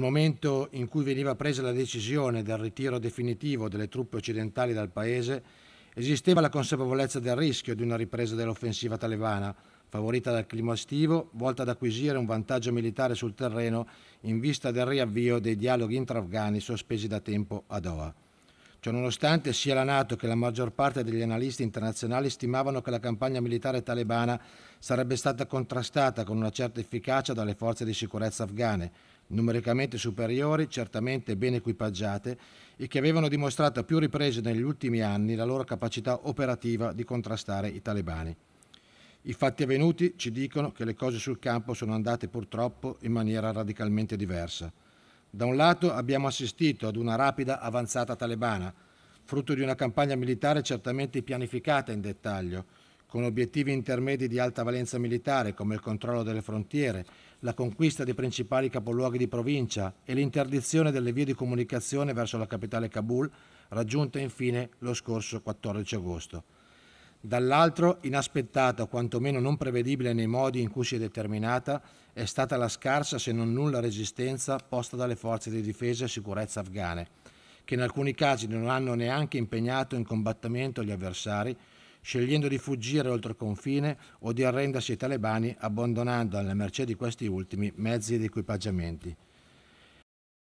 Nel momento in cui veniva presa la decisione del ritiro definitivo delle truppe occidentali dal paese, esisteva la consapevolezza del rischio di una ripresa dell'offensiva talebana, favorita dal clima estivo, volta ad acquisire un vantaggio militare sul terreno in vista del riavvio dei dialoghi intra-afghani sospesi da tempo a Doha. Ciononostante sia la Nato che la maggior parte degli analisti internazionali stimavano che la campagna militare talebana sarebbe stata contrastata con una certa efficacia dalle forze di sicurezza afghane, numericamente superiori, certamente ben equipaggiate e che avevano dimostrato a più riprese negli ultimi anni la loro capacità operativa di contrastare i talebani. I fatti avvenuti ci dicono che le cose sul campo sono andate purtroppo in maniera radicalmente diversa. Da un lato abbiamo assistito ad una rapida avanzata talebana, frutto di una campagna militare certamente pianificata in dettaglio, con obiettivi intermedi di alta valenza militare come il controllo delle frontiere, la conquista dei principali capoluoghi di provincia e l'interdizione delle vie di comunicazione verso la capitale Kabul, raggiunta infine lo scorso 14 agosto. Dall'altro, inaspettata o quantomeno non prevedibile nei modi in cui si è determinata, è stata la scarsa se non nulla resistenza posta dalle forze di difesa e sicurezza afghane, che in alcuni casi non hanno neanche impegnato in combattimento gli avversari, scegliendo di fuggire oltre confine o di arrendersi ai talebani abbandonando alla mercé di questi ultimi mezzi ed equipaggiamenti.